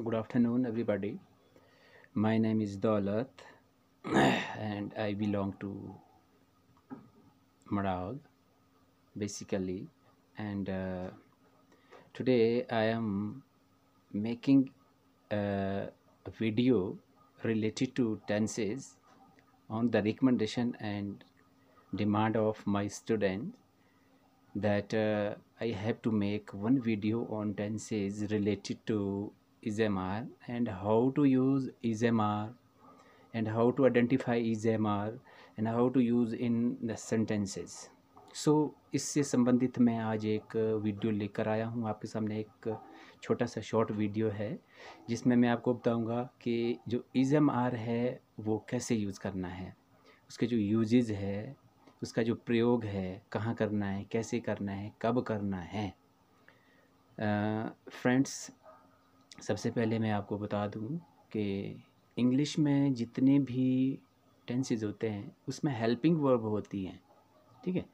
good afternoon everybody my name is Daulat and I belong to Maraog basically and uh, today I am making a video related to tenses on the recommendation and demand of my student that uh, I have to make one video on tenses related to EZMR and how to use EZMR and how to identify EZMR and how to use in the sentences. So so, इससे संबंधित मैं आज एक video लेकर आया हूँ आपके सामने एक छोटा सा शॉर्ट वीडियो है जिसमें मैं आपको बताऊँगा कि जो इज़म आर है वो कैसे यूज़ करना है उसके जो यूजेज है उसका जो प्रयोग है कहाँ करना है कैसे करना है कब करना है फ्रेंड्स uh, सबसे पहले मैं आपको बता दूं कि इंग्लिश में जितने भी टेंसेज होते हैं उसमें हेल्पिंग वर्ब होती हैं ठीक है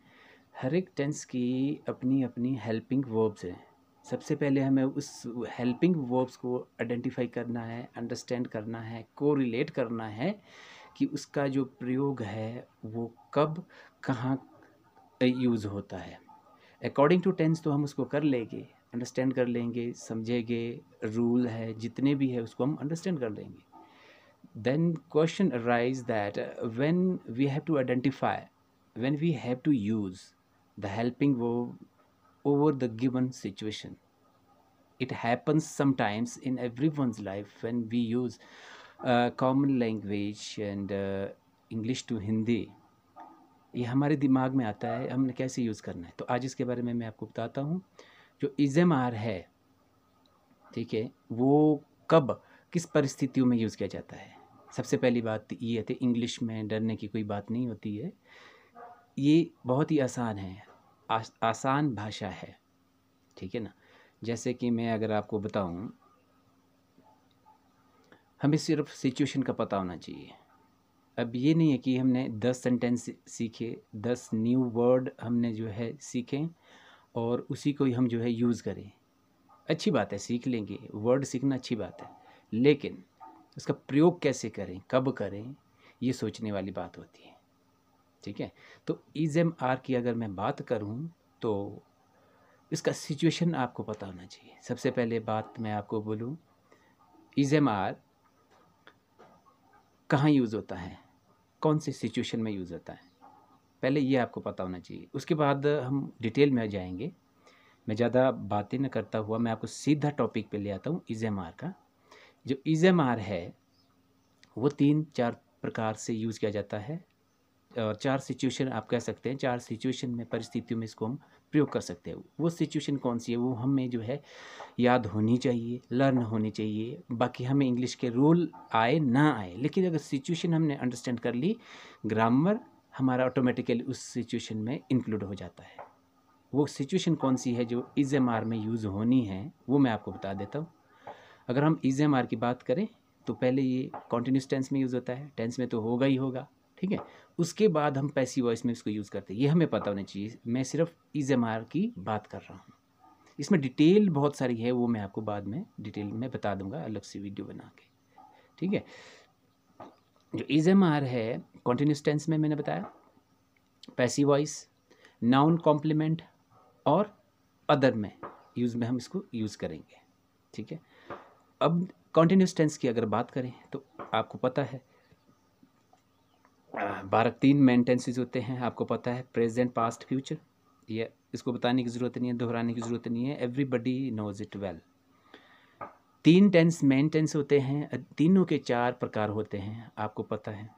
हर एक टेंस की अपनी अपनी हेल्पिंग वर्ब्स हैं सबसे पहले हमें उस हेल्पिंग वर्ब्स को आइडेंटिफाई करना है अंडरस्टैंड करना है को रिलेट करना है कि उसका जो प्रयोग है वो कब कहाँ यूज़ होता है अकॉर्डिंग टू टेंस तो हम उसको कर लेंगे अंडरस्टैंड कर लेंगे समझेंगे रूल है जितने भी है उसको हम अंडरस्टैंड कर लेंगे then question arise that when we have to identify when we have to use the helping वो over the given situation it happens sometimes in every life life we we use common language and English to Hindi ये हमारे दिमाग में आता है हमने कैसे use करना है तो आज इसके बारे में मैं आपको बताता हूँ जो इज़म आर है ठीक है वो कब किस परिस्थितियों में यूज़ किया जाता है सबसे पहली बात ये है इंग्लिश में डरने की कोई बात नहीं होती है ये बहुत ही आसान है आ, आसान भाषा है ठीक है ना जैसे कि मैं अगर आपको बताऊं हमें सिर्फ सिचुएशन का पता होना चाहिए अब ये नहीं है कि हमने दस सेंटेंस सीखे दस न्यू वर्ड हमने जो है सीखे और उसी को हम जो है यूज़ करें अच्छी बात है सीख लेंगे वर्ड सीखना अच्छी बात है लेकिन उसका प्रयोग कैसे करें कब करें ये सोचने वाली बात होती है ठीक है तो इज एम आर की अगर मैं बात करूं तो इसका सिचुएशन आपको पता होना चाहिए सबसे पहले बात मैं आपको बोलूं इज एम आर कहाँ यूज़ होता है कौन से सिचुएशन में यूज़ होता है पहले ये आपको पता होना चाहिए उसके बाद हम डिटेल में जाएंगे मैं ज़्यादा बातें न करता हुआ मैं आपको सीधा टॉपिक पे ले आता हूँ आर e का जो आर e है वो तीन चार प्रकार से यूज़ किया जाता है और चार सिचुएशन आप कह सकते हैं चार सिचुएशन में परिस्थितियों में इसको हम प्रयोग कर सकते हैं वो सिचुएशन कौन सी है वो हमें जो है याद होनी चाहिए लर्न होनी चाहिए बाकी हमें इंग्लिश के रूल आए ना आए लेकिन अगर सिचुएशन हमने अंडरस्टैंड कर ली ग्रामर हमारा ऑटोमेटिकली उस सिचुएशन में इंक्लूड हो जाता है वो सिचुएशन कौन सी है जो इज एम आर में यूज़ होनी है वो मैं आपको बता देता हूँ अगर हम इज एम आर की बात करें तो पहले ये कॉन्टीन्यूस टेंस में यूज़ होता है टेंस में तो होगा ही होगा ठीक है उसके बाद हम पैसी वॉइस में इसको यूज़ करते हैं ये हमें पता होना चाहिए मैं सिर्फ इज एम आर की बात कर रहा हूँ इसमें डिटेल बहुत सारी है वो मैं आपको बाद में डिटेल में बता दूंगा अलग से वीडियो बना के ठीक है जो इज एम आर है कॉन्टीन्यूस टेंस में मैंने बताया पैसी वॉइस नाउन कॉम्प्लीमेंट और अदर में यूज़ में हम इसको यूज़ करेंगे ठीक है अब कॉन्टीन्यूस टेंस की अगर बात करें तो आपको पता है बारह तीन मेन टेंसेज होते हैं आपको पता है प्रेजेंट पास्ट फ्यूचर ये इसको बताने की ज़रूरत नहीं है दोहराने की ज़रूरत नहीं है एवरीबडी नोज इट वेल तीन टेंस मेन टेंस होते हैं तीनों के चार प्रकार होते हैं आपको पता है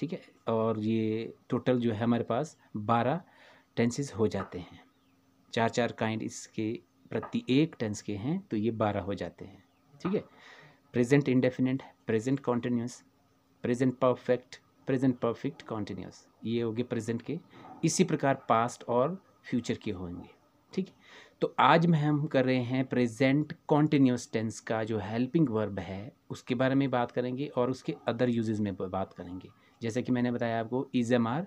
ठीक है और ये टोटल जो है हमारे पास बारह टेंसेस हो जाते हैं चार चार काइंड इसके प्रति एक टेंस के हैं तो ये बारह हो जाते हैं ठीक है present indefinite present continuous present perfect present perfect continuous ये हो गए प्रेजेंट के इसी प्रकार पास्ट और फ्यूचर के होंगे ठीक है तो आज में हम कर रहे हैं प्रेजेंट कॉन्टीन्यूस टेंस का जो हेल्पिंग वर्ब है उसके बारे में बात करेंगे और उसके अदर यूजेज में बात करेंगे जैसे कि मैंने बताया आपको is am are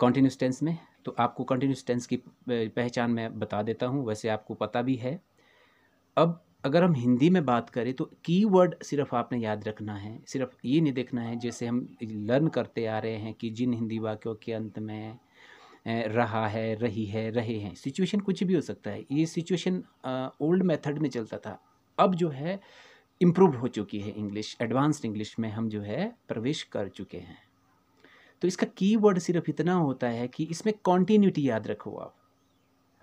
continuous tense में तो आपको कॉन्टीन्यूस टेंस की पहचान मैं बता देता हूँ वैसे आपको पता भी है अब अगर हम हिंदी में बात करें तो कीवर्ड सिर्फ आपने याद रखना है सिर्फ ये नहीं देखना है जैसे हम लर्न करते आ रहे हैं कि जिन हिंदी वाक्यों के अंत में रहा है रही है रहे हैं सिचुएशन कुछ भी हो सकता है ये सिचुएशन ओल्ड मेथड में चलता था अब जो है इम्प्रूव हो चुकी है इंग्लिश एडवांस्ड इंग्लिश में हम जो है प्रवेश कर चुके हैं तो इसका कीवर्ड सिर्फ इतना होता है कि इसमें कॉन्टीन्यूटी याद रखो आप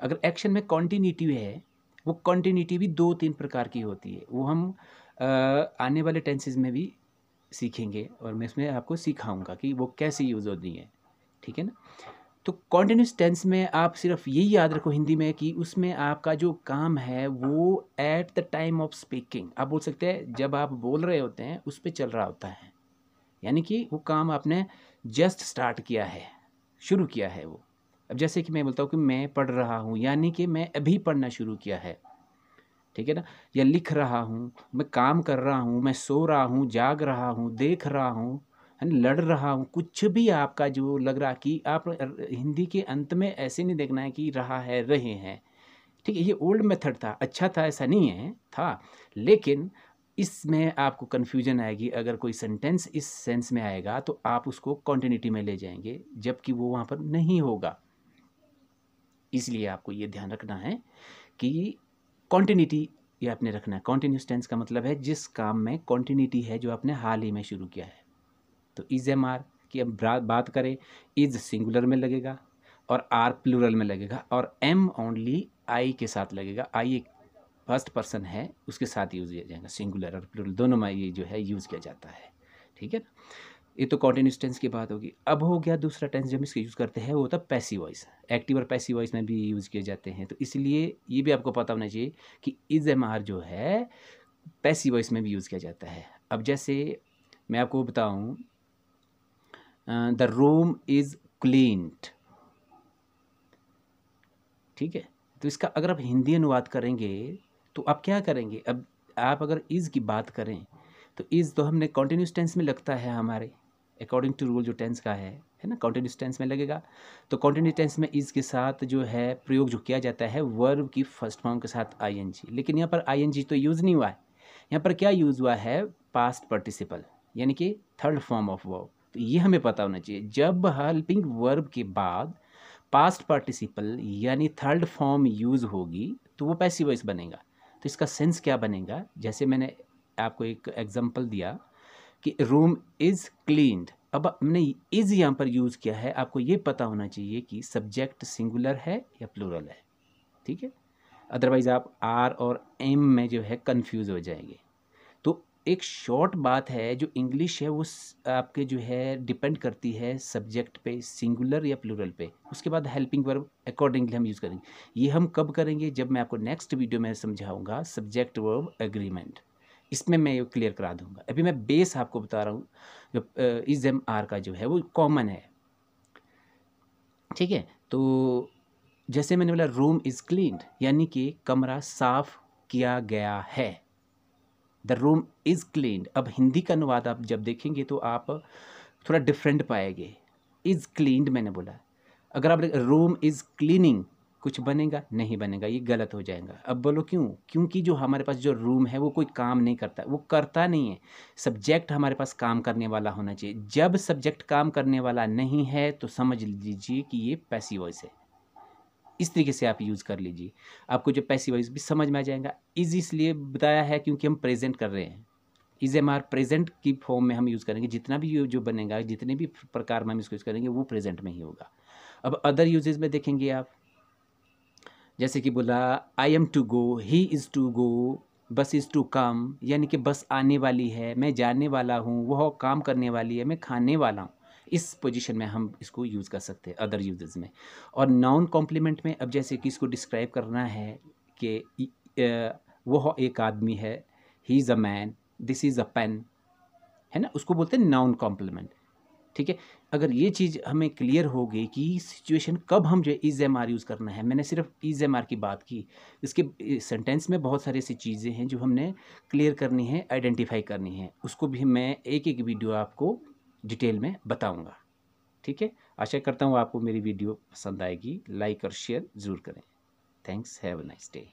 अगर एक्शन में कॉन्टीन्यूटी है वो कॉन्टीन्यूटी भी दो तीन प्रकार की होती है वो हम आने वाले टेंसेज में भी सीखेंगे और मैं इसमें आपको सिखाऊंगा कि वो कैसे यूज़ होती है ठीक है ना तो कॉन्टीन्यूस टेंस में आप सिर्फ यही याद रखो हिंदी में कि उसमें आपका जो काम है वो at the time of speaking आप बोल सकते हैं जब आप बोल रहे होते हैं उस पर चल रहा होता है यानी कि वो काम आपने जस्ट स्टार्ट किया है शुरू किया है वो अब जैसे कि मैं बोलता हूँ कि मैं पढ़ रहा हूँ यानी कि मैं अभी पढ़ना शुरू किया है ठीक है ना या लिख रहा हूँ मैं काम कर रहा हूँ मैं सो रहा हूँ जाग रहा हूँ देख रहा हूँ ना लड़ रहा हूँ कुछ भी आपका जो लग रहा कि आप हिंदी के अंत में ऐसे नहीं देखना है कि रहा है रहे हैं ठीक है ये ओल्ड मेथड था अच्छा था ऐसा नहीं है था लेकिन इसमें आपको कन्फ्यूजन आएगी अगर कोई सेंटेंस इस सेंस में आएगा तो आप उसको कॉन्टिन्यूटी में ले जाएंगे जबकि वो वहाँ पर नहीं होगा इसलिए आपको ये ध्यान रखना है कि कॉन्टिन्यूटी ये आपने रखना है कॉन्टीन्यूस टेंस का मतलब है जिस काम में कॉन्टीन्यूटी है जो आपने हाल ही में शुरू किया है तो इज़ एम आर की अब बात करें इज़ सिंगुलर में लगेगा और आर प्लूरल में लगेगा और एम ओनली आई के साथ लगेगा आई एक फर्स्ट पर्सन है उसके साथ यूज़ किया जाएगा सिंगुलर और प्लूरल दोनों में ये जो है यूज़ किया जाता है ठीक है ना ये तो कॉन्टिन्यूस टेंस की बात होगी अब हो गया दूसरा टेंस जब इसका यूज़ करते हैं वो होता है पैसी वॉइस एक्टिव और पैसी वॉइस में भी यूज़ किए जाते हैं तो इसलिए ये भी आपको पता होना चाहिए कि इज़ एम आर जो है पैसी वॉइस में भी यूज़ किया जाता है अब जैसे मैं आपको बताऊँ द रूम इज़ क्लीनड ठीक है तो इसका अगर आप हिंदी अनुवाद करेंगे तो आप क्या करेंगे अब आप अगर इज़ की बात करें तो इज़ तो हमने कॉन्टीन्यूस टेंस में लगता है हमारे अकॉर्डिंग टू रूल जो टेंस का है है ना कॉन्टीन्यूस टेंस में लगेगा तो कॉन्टीन्यूस टेंस में इज़ के साथ जो है प्रयोग जो किया जाता है वर्ब की फर्स्ट फॉर्म के साथ आईएनजी लेकिन यहाँ पर आईएनजी तो यूज़ नहीं हुआ है यहाँ पर क्या यूज़ हुआ है पास्ट पार्टिसिपल यानी कि थर्ड फॉर्म ऑफ वर्ब तो ये हमें पता होना चाहिए जब हेल्पिंग वर्ब के बाद पास्ट पार्टिसिपल यानी थर्ड फॉर्म यूज़ होगी तो वो पैसिव वॉइस बनेगा तो इसका सेंस क्या बनेगा जैसे मैंने आपको एक एग्जांपल दिया कि रूम इज़ क्लीनड अब हमने इज़ यहाँ पर यूज़ किया है आपको ये पता होना चाहिए कि सब्जेक्ट सिंगुलर है या प्लूरल है ठीक है अदरवाइज़ आप आर और एम में जो है कन्फ्यूज़ हो जाएंगे एक शॉर्ट बात है जो इंग्लिश है वो आपके जो है डिपेंड करती है सब्जेक्ट पे सिंगुलर या प्लूरल पे उसके बाद हेल्पिंग वर्ब अकॉर्डिंगली हम यूज़ करेंगे ये हम कब करेंगे जब मैं आपको नेक्स्ट वीडियो में समझाऊंगा सब्जेक्ट वर्ब एग्रीमेंट इसमें मैं ये क्लियर करा दूंगा अभी मैं बेस आपको बता रहा हूँ जो इज एम आर का जो है वो कॉमन है ठीक है तो जैसे मैंने बोला रूम इज़ क्लीन यानी कि कमरा साफ़ किया गया है द रूम इज़ क्लीन अब हिंदी का अनुवाद आप जब देखेंगे तो आप थोड़ा डिफरेंट पाएंगे इज़ क्लीन मैंने बोला अगर आप रूम इज़ क्लीनिंग कुछ बनेगा नहीं बनेगा ये गलत हो जाएगा अब बोलो क्यों क्योंकि जो हमारे पास जो रूम है वो कोई काम नहीं करता वो करता नहीं है सब्जेक्ट हमारे पास काम करने वाला होना चाहिए जब सब्जेक्ट काम करने वाला नहीं है तो समझ लीजिए कि ये पैसी वॉइस है इस तरीके से आप यूज़ कर लीजिए आपको जो पैसे वाइज भी समझ में आ जाएगा इज इसलिए बताया है क्योंकि हम प्रेजेंट कर रहे हैं इज एम आर प्रेजेंट की फॉर्म में हम यूज़ करेंगे जितना भी जो बनेगा जितने भी प्रकार में हम इसको यूज़ करेंगे वो प्रेजेंट में ही होगा अब अदर यूजेज में देखेंगे आप जैसे कि बोला I am to go he is to go बस इज़ टू कम यानी कि बस आने वाली है मैं जाने वाला हूँ वह काम करने वाली है मैं खाने वाला हूँ इस पोजीशन में हम इसको यूज़ कर सकते हैं अदर यूजेज में और नॉन कॉम्प्लीमेंट में अब जैसे कि इसको डिस्क्राइब करना है कि वो एक आदमी है he is a man this is a pen है ना उसको बोलते हैं नॉन कॉम्प्लीमेंट ठीक है अगर ये चीज़ हमें क्लियर हो गई कि सिचुएशन कब हम जो है इज एम आर यूज़ करना है मैंने सिर्फ इज एम आर की बात की इसके सेंटेंस में बहुत सारी ऐसी चीज़ें हैं जो हमने क्लियर करनी है आइडेंटिफाई करनी है उसको भी मैं एक एक वीडियो आपको डिटेल में बताऊंगा ठीक है आशा करता हूँ आपको मेरी वीडियो पसंद आएगी लाइक और शेयर ज़रूर करें thanks have a nice day